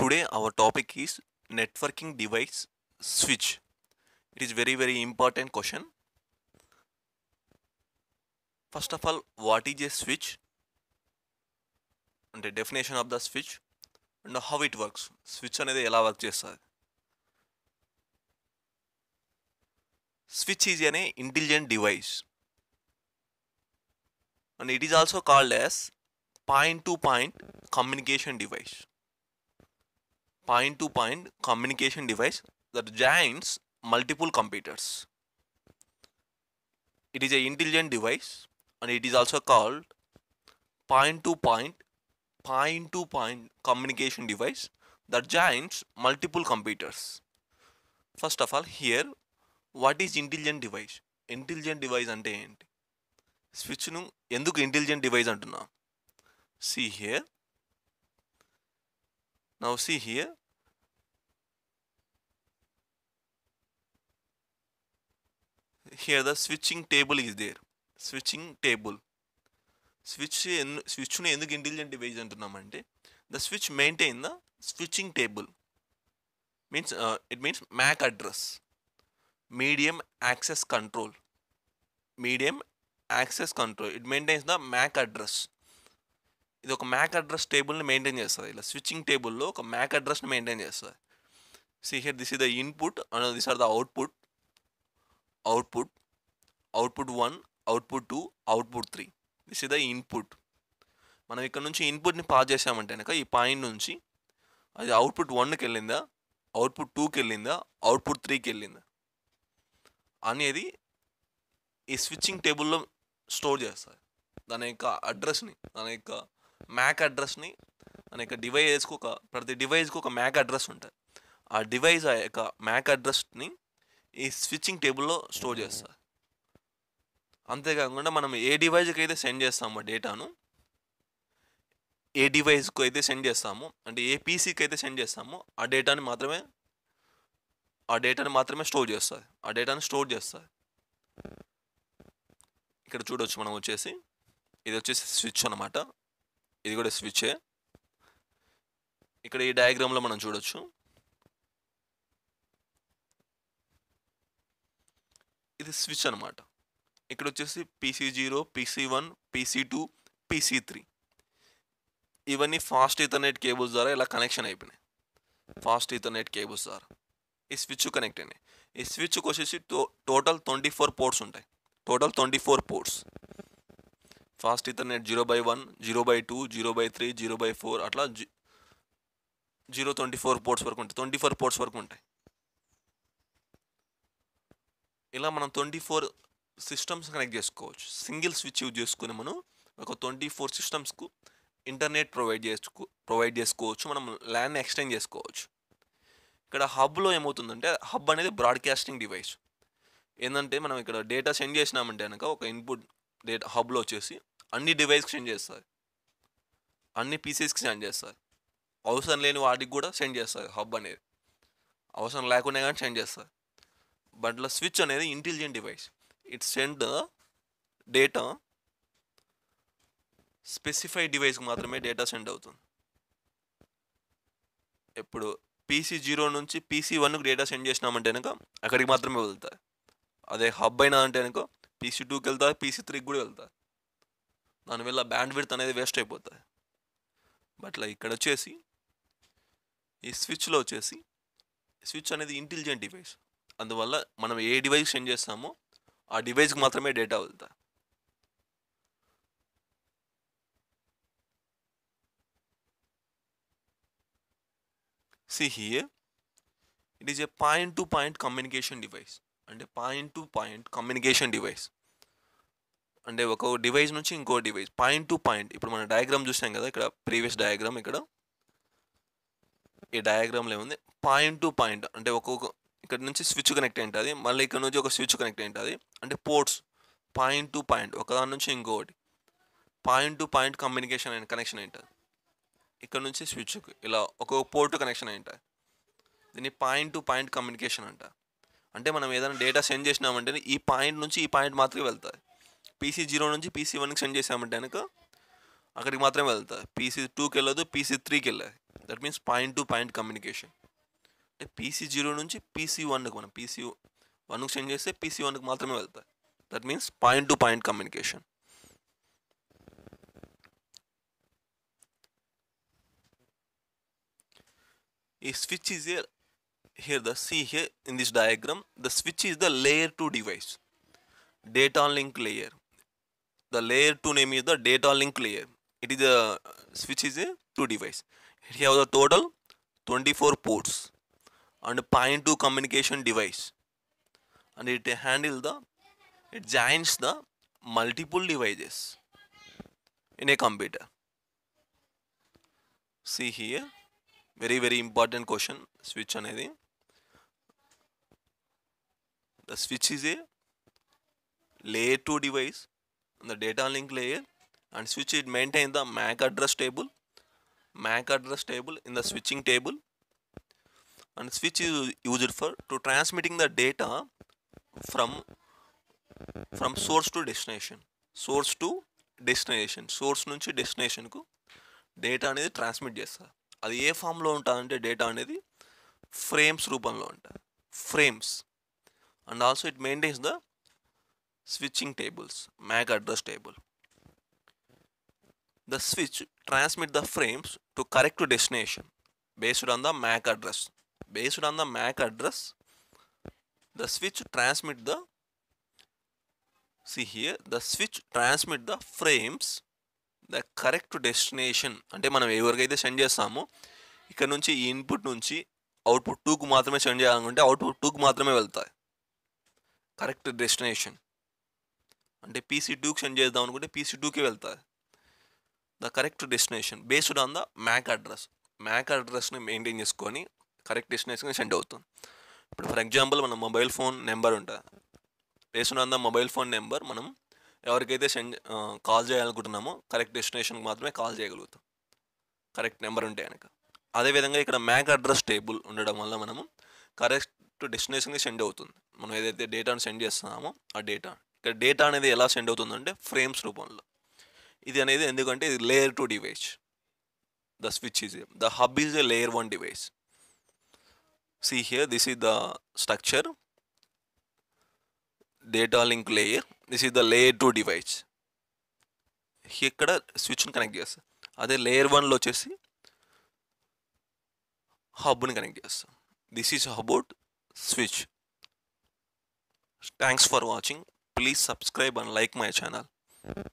Today our topic is networking device switch. It is very very important question. First of all, what is a switch? And the definition of the switch and how it works. Switch and the work Switch is an intelligent device. And it is also called as point to point communication device. Point to point communication device that joints multiple computers it is a intelligent device and it is also called point to point point to point communication device that joints multiple computers first of all here what is intelligent device intelligent device అంటే ఏంటి స్విచ్ను ఎందుకు intelligent device అంటున్నా see here now see here here the switching table is there switching table switch ఎందు స్విచ్ను ఎందుకు intelligent device అంటున్నామంటే the switch maintain the switching table means it means MAC address medium access control medium access control it maintains the MAC address ఇది ఒక Mac address టేబుల్ని maintain చేస్తుంది ఇలా switching టేబుల్లో ఒక మ్యాక్ అడ్రస్ని మెయింటైన్ చేస్తుంది see here this is the input and this are the output output output 1 output 2 output 3 this is the input మనం ఇక్కడ నుంచి ఇన్పుట్ని పాస్ చేసామంటే కనుక ఈ పాయింట్ నుంచి అది అవుట్పుట్ వన్కి వెళ్ళిందా అవుట్పుట్ టూకి వెళ్ళిందా అవుట్పుట్ త్రీకి వెళ్ళిందా అనేది ఈ స్విచ్చింగ్ టేబుల్లో స్టోర్ చేస్తారు దాని యొక్క అడ్రస్ని దాని యొక్క మ్యాక్ అడ్రస్ని దాని యొక్క డివైస్కి ఒక ప్రతి డివైస్కి ఒక మ్యాక్ అడ్రస్ ఉంటుంది ఆ డివైస్ యొక్క మ్యాక్ అడ్రస్ని ఈ స్విచ్చింగ్ టేబుల్లో స్టోర్ చేస్తారు అంతేకాకుండా మనం ఏ డివైజ్కి అయితే సెండ్ చేస్తాము ఆ డేటాను ఏ డివైస్కు అయితే సెండ్ చేస్తాము అంటే ఏ పీసీకి అయితే సెండ్ చేస్తామో ఆ డేటాని మాత్రమే ఆ డేటాని మాత్రమే స్టోర్ చేస్తుంది ఆ డేటాని స్టోర్ చేస్తుంది ఇక్కడ చూడవచ్చు మనం వచ్చేసి ఇది వచ్చేసి స్విచ్ అనమాట ఇది కూడా స్విచ్ ఇక్కడ ఈ డయాగ్రామ్లో మనం చూడొచ్చు ఇది స్విచ్ అనమాట ఇక్కడ వచ్చేసి PC zero PC one PC two PC three ఇవన్నీ ఫాస్ట్ ఈథర్నెట్ కేబుల్స్ ద్వారా ఇలా కనెక్షన్ అయిపోయినాయి ఫాస్ట్ ఈథర్నెట్ కేబుల్స్ ద్వారా ఈ స్విచ్ కనెక్ట్ అయినాయి ఈ స్విచ్కి వచ్చేసి టో టోటల్ ట్వంటీ ఫోర్ పోర్ట్స్ ఉంటాయి total twenty four ports fast ethernet zero by one zero by two zero by three zero by four అట్లా జీరో ట్వంటీ ఫోర్ పోర్ట్స్ వరకు ఉంటాయి ట్వంటీ ఫోర్ పోర్ట్స్ వరకు ఉంటాయి ఇలా మనం ట్వంటీ ఫోర్ సిస్టమ్స్ కనెక్ట్ చేసుకోవచ్చు single switch use చేసుకుని మనం ఒక ట్వంటీ ఫోర్ సిస్టమ్స్కు ఇంటర్నెట్ ప్రొవైడ్ చేసుకో ప్రొవైడ్ చేసుకోవచ్చు మనం ల్యాండ్ ఎక్స్టెండ్ చేసుకోవచ్చు ఇక్కడ హబ్లో ఏమవుతుందంటే హబ్ అనేది బ్రాడ్కాస్టింగ్ డివైస్ ఏంటంటే మనం ఇక్కడ డేటా సెండ్ చేసినామంటే కనుక ఒక ఇన్పుట్ డేటా హబ్లో వచ్చేసి అన్ని డివైస్కి సెండ్ చేస్తారు అన్ని పీసెస్కి సెండ్ చేస్తారు అవసరం లేని వాటికి కూడా సెండ్ చేస్తారు హబ్ అనేది అవసరం లేకుండా కానీ సెండ్ చేస్తారు బట్ల స్విచ్ అనేది intelligent device it send data specified డివైస్కి మాత్రమే డేటా సెండ్ అవుతుంది ఇప్పుడు పీసీ జీరో నుంచి పీసీ వన్కి డేటా సెండ్ చేసినామంటే కనుక అక్కడికి మాత్రమే వెళ్తాయి అదే హబ్ అయినా అంటే కనుక పీసీ టూకి వెళ్తారు పీసీ త్రీకి కూడా వెళ్తారు దానివల్ల బ్యాండ్ విడ్త్ అనేది వేస్ట్ అయిపోతుంది బట్ ఇక్కడ వచ్చేసి ఈ స్విచ్లో వచ్చేసి స్విచ్ అనేది ఇంటెలిజెంట్ డివైస్ అందువల్ల మనం ఏ డివైస్ సెండ్ చేస్తామో ఆ డివైస్కి మాత్రమే డేటా వెళ్తా see here it is a point to point communication device అంటే point to point communication device అంటే ఒక డివైస్ నుంచి ఇంకో డివైస్ పాయింట్ టు పాయింట్ ఇప్పుడు మనం డయాగ్రామ్ చూసాం కదా ఇక్కడ ప్రీవియస్ డయాగ్రామ్ ఇక్కడ ఈ డయాగ్రామ్లో ఏముంది పాయింట్ టు పాయింట్ అంటే ఒక్కొక్క ఇక్కడ నుంచి స్విచ్ కనెక్ట్ అయి ఉంటుంది మళ్ళీ ఇక్కడ నుంచి ఒక స్విచ్ కనెక్ట్ అయి ఉంటుంది అంటే పోర్ట్స్ పాయింట్ టు పాయింట్ ఒకదాని నుంచి ఇంకొకటి పాయింట్ టు పాయింట్ కమ్యూనికేషన్ అయిన కనెక్షన్ అయింటుంది ఇక్కడ నుంచి స్విచ్కు ఇలా ఒక పోర్ట్ కనెక్షన్ అయి ఉంటుంది దీన్ని పాయింట్ టు పాయింట్ కమ్యూనికేషన్ అంట అంటే మనం ఏదైనా డేటా సెండ్ చేసినామంటే ఈ పాయింట్ నుంచి ఈ పాయింట్ మాత్రమే వెళ్తుంది పీసీ జీరో నుంచి పీసీ వన్కి సెండ్ చేసామంటే కనుక అక్కడికి మాత్రమే వెళ్తుంది పీసీ టూకి వెళ్ళదు పీసీ త్రీకి వెళ్ళదు that means point to point communication pc0 నుండి pc1 కు మనం pc0 ను pc1 కు చేంజ్ చేస్తే pc1 కు మాత్రమే వెళ్తా that means point to point communication ఈ switch is here the see here in this diagram the switch is the layer 2 device data link layer the layer 2 name is the data link layer it is switch is a two device here how the total 24 ports and point to communication device and it handle the it joins the multiple devices in a computer see here very very important question switch anything the switch is a layer 2 device the data link layer and switch it maintain the mac address table mac address table in the switching table and switch is used for to transmitting the data from from source to destination source to destination source నుంచి డెస్టినేషన్కు data అనేది transmit చేస్తారు అది ఏ ఫామ్లో ఉంటుంది data అనేది frames రూపంలో ఉంటుంది frames and also it maintains the switching tables MAC address table the switch transmit the frames to correct destination based on the MAC address based on the MAC address the switch transmit the see here the switch transmit the frames the correct destination అంటే మనం ఎవరికైతే send చేస్తామో ఇక్కడ నుంచి ఈ input నుంచి output టూకు మాత్రమే సెండ్ చేయాలనుకుంటే అవుట్పుట్ టూకు మాత్రమే వెళ్తాయి కరెక్ట్ డెస్టినేషన్ అంటే పీసీ టూకి సెండ్ చేద్దాం అనుకుంటే పీసీ టూకే వెళ్తాయి the correct destination based on the MAC address MAC అడ్రస్ని మెయింటైన్ చేసుకొని కరెక్ట్ డెస్టినేషన్కి సెండ్ అవుతుంది ఇప్పుడు ఫర్ ఎగ్జాంపుల్ మనం మొబైల్ ఫోన్ నెంబర్ ఉంటుంది వేసున్న మొబైల్ ఫోన్ నెంబర్ మనం ఎవరికైతే సెండ్ కాల్ చేయాలనుకుంటున్నామో కరెక్ట్ డెస్టినేషన్కి మాత్రమే కాల్ చేయగలుగుతాం కరెక్ట్ నెంబర్ ఉంటే కనుక అదేవిధంగా ఇక్కడ మ్యాక్ అడ్రస్ టేబుల్ ఉండడం వల్ల మనము కరెక్ట్ డెస్టినేషన్కి సెండ్ అవుతుంది మనం ఏదైతే డేటాను సెండ్ చేస్తున్నామో ఆ డేటా ఇక్కడ డేటా అనేది ఎలా సెండ్ అవుతుందంటే ఫ్రేమ్స్ రూపంలో ఇది అనేది ఎందుకంటే ఇది layer two device the switch is the hub is a layer one device see here this is the structure data link layer this is the layer 2 device ఇక్కడ స్విచ్ని కనెక్ట్ చేస్తాం అదే లేయర్ వన్లో వచ్చేసి హబ్ని కనెక్ట్ చేస్తాం this is about switch thanks for watching please subscribe and like my channel